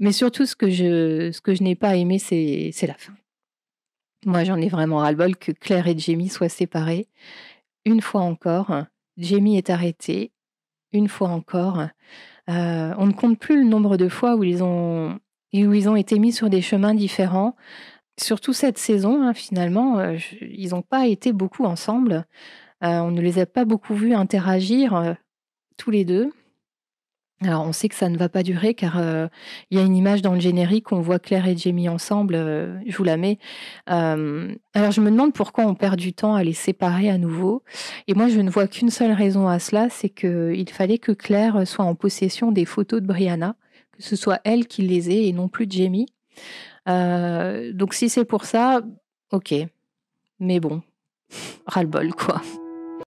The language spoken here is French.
Mais surtout, ce que je, ce que je n'ai pas aimé, c'est, la fin. Moi, j'en ai vraiment ras-le-bol que Claire et Jamie soient séparés. Une fois encore, Jamie est arrêté. Une fois encore, euh, on ne compte plus le nombre de fois où ils ont, où ils ont été mis sur des chemins différents. Surtout cette saison, hein, finalement, euh, ils n'ont pas été beaucoup ensemble. Euh, on ne les a pas beaucoup vus interagir tous les deux. Alors on sait que ça ne va pas durer car euh, il y a une image dans le générique, on voit Claire et Jamie ensemble, euh, je vous la mets. Euh, alors je me demande pourquoi on perd du temps à les séparer à nouveau. Et moi je ne vois qu'une seule raison à cela, c'est qu'il fallait que Claire soit en possession des photos de Brianna, que ce soit elle qui les ait et non plus Jamie. donc si c'est pour ça, ok. Mais bon, ras-le-bol quoi.